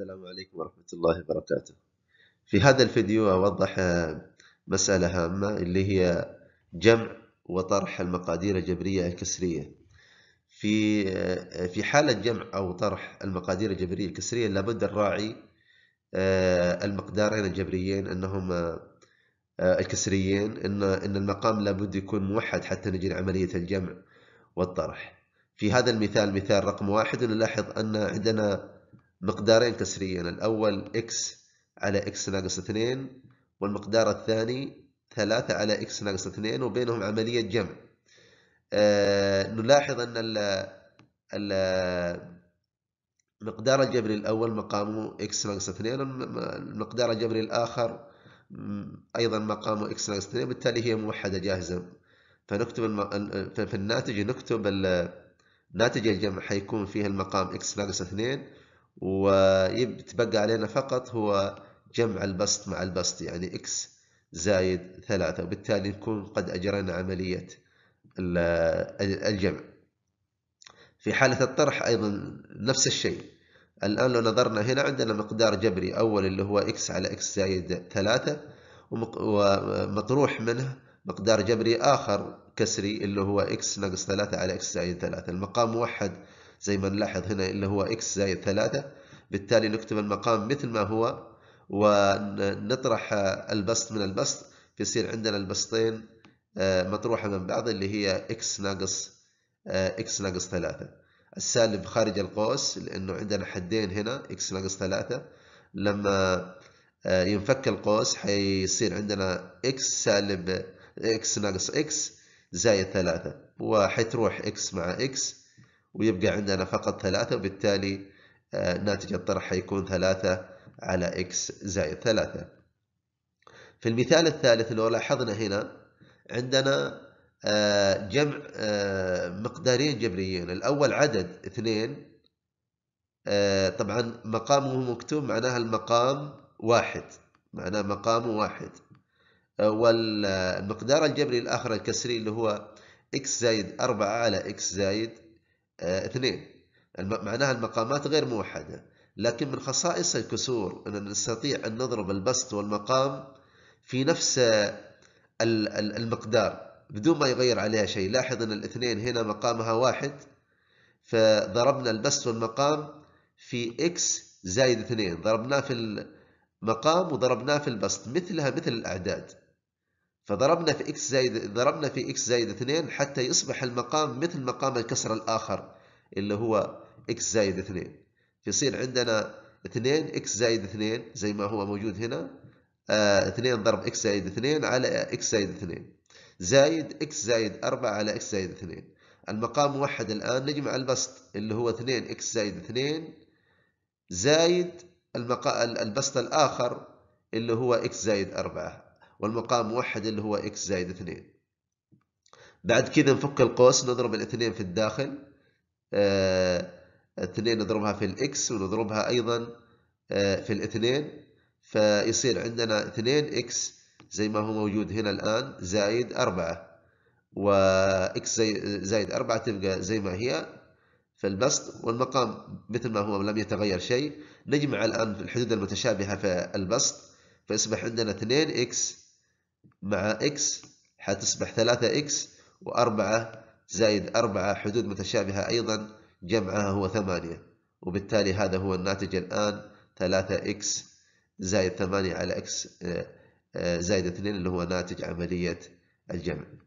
السلام عليكم ورحمة الله وبركاته في هذا الفيديو أوضح مسألة هامة اللي هي جمع وطرح المقادير الجبرية الكسرية في في حالة جمع أو طرح المقادير الجبرية الكسرية لابد الراعي آه، المقدارين الجبريين أنهما آه، الكسريين أن أن المقام لابد يكون موحد حتى نجري عملية الجمع والطرح في هذا المثال مثال رقم واحد نلاحظ أن عندنا مقدارين كسريين الأول x على x ناقص 2 والمقدار الثاني 3 على x ناقص 2 وبينهم عملية جمع آه نلاحظ أن ال ال المقدار الجبري الأول مقامه x ناقص 2 المقدار الجبري الآخر أيضا مقامه x ناقص 2 بالتالي هي موحدة جاهزة فنكتب الم... في الناتج نكتب ال... ناتج الجمع حيكون فيه المقام x ناقص 2 ويتبقى علينا فقط هو جمع البسط مع البسط يعني x زايد ثلاثة وبالتالي نكون قد أجرينا عملية الجمع في حالة الطرح أيضا نفس الشيء الآن لو نظرنا هنا عندنا مقدار جبري أول اللي هو x على x زايد ثلاثة ومطروح منه مقدار جبري آخر كسري اللي هو x ناقص ثلاثة على x زايد ثلاثة المقام موحد زي ما نلاحظ هنا اللي هو إكس زائد ثلاثة بالتالي نكتب المقام مثل ما هو ونطرح البسط من البسط فيصير عندنا البسطين آه، مطروحة من بعض اللي هي إكس ناقص إكس آه، ناقص ثلاثة السالب خارج القوس لأنه عندنا حدين هنا إكس ناقص ثلاثة لما آه، ينفك القوس حيصير عندنا إكس سالب إكس ناقص إكس زائد ثلاثة وحتروح إكس مع إكس ويبقى عندنا فقط ثلاثة وبالتالي آه، ناتج الطرح حيكون ثلاثة على إكس زائد ثلاثة في المثال الثالث لو لاحظنا هنا عندنا آه، جمع آه، مقدارين جبريين الأول عدد اثنين طبعا مقامه مكتوب معناها المقام واحد معناه مقامه واحد والمقدار الجبري الآخر الكسري اللي هو إكس زايد أربعة على إكس زايد آه، اثنين معناها المقامات غير موحدة لكن من خصائص الكسور أن نستطيع أن نضرب البسط والمقام في نفس المقدار بدون ما يغير عليها شيء لاحظ أن الاثنين هنا مقامها واحد فضربنا البسط والمقام في x زائد اثنين ضربناه في المقام وضربناه في البسط مثلها مثل الأعداد فضربنا في إكس زائد ضربنا في إكس زائد 2 حتى يصبح المقام مثل مقام الكسر الآخر اللي هو إكس زائد 2 فيصير عندنا 2 إكس زائد 2 زي ما هو موجود هنا آه 2 ضرب إكس زائد 2 على إكس زائد 2 زايد إكس زائد 4 على إكس زائد 2 المقام موحد الآن نجمع البسط اللي هو 2 إكس زائد 2 زايد البسط الآخر اللي هو إكس زائد 4 والمقام موحد اللي هو x زائد 2 بعد كذا نفك القوس نضرب الاثنين في الداخل آه، اثنين نضربها في الإكس ونضربها أيضا آه، في الاثنين فيصير عندنا اثنين إكس زي ما هو موجود هنا الآن زائد أربعة وإكس x زائد أربعة تبقى زي ما هي في البسط والمقام مثل ما هو لم يتغير شيء نجمع الآن الحدود المتشابهة في البسط فيصبح عندنا 2 إكس مع x حتصبح 3 x و و4 زائد 4 حدود متشابهة أيضا جمعها هو 8 وبالتالي هذا هو الناتج الآن 3 x زائد 8 على x آه، آه، زائد 2 اللي هو ناتج عملية الجمع